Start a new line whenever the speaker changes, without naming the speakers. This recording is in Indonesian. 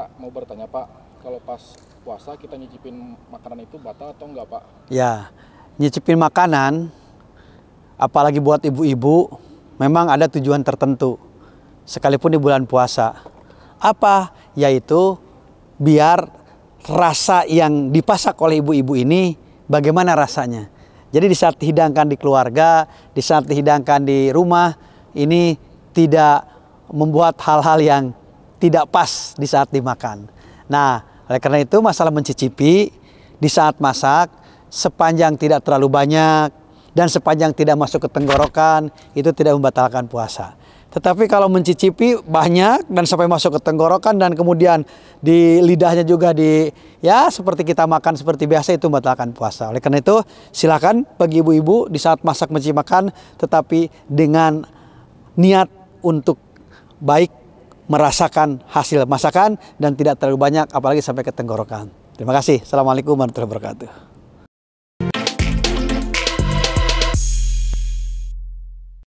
Pak mau bertanya Pak, kalau pas puasa kita nyicipin makanan itu batal atau enggak Pak?
Ya, nyicipin makanan, apalagi buat ibu-ibu, memang ada tujuan tertentu. Sekalipun di bulan puasa. Apa? Yaitu biar rasa yang dipasak oleh ibu-ibu ini bagaimana rasanya. Jadi di saat dihidangkan di keluarga, di saat dihidangkan di rumah, ini tidak membuat hal-hal yang tidak pas di saat dimakan. Nah, oleh karena itu masalah mencicipi di saat masak sepanjang tidak terlalu banyak dan sepanjang tidak masuk ke tenggorokan itu tidak membatalkan puasa. Tetapi kalau mencicipi banyak dan sampai masuk ke tenggorokan dan kemudian di lidahnya juga di ya seperti kita makan seperti biasa itu membatalkan puasa. Oleh karena itu silakan bagi ibu-ibu di saat masak mencicipi makan tetapi dengan niat untuk baik merasakan hasil masakan dan tidak terlalu banyak apalagi sampai ke tenggorokan. Terima kasih. Assalamualaikum warahmatullahi wabarakatuh.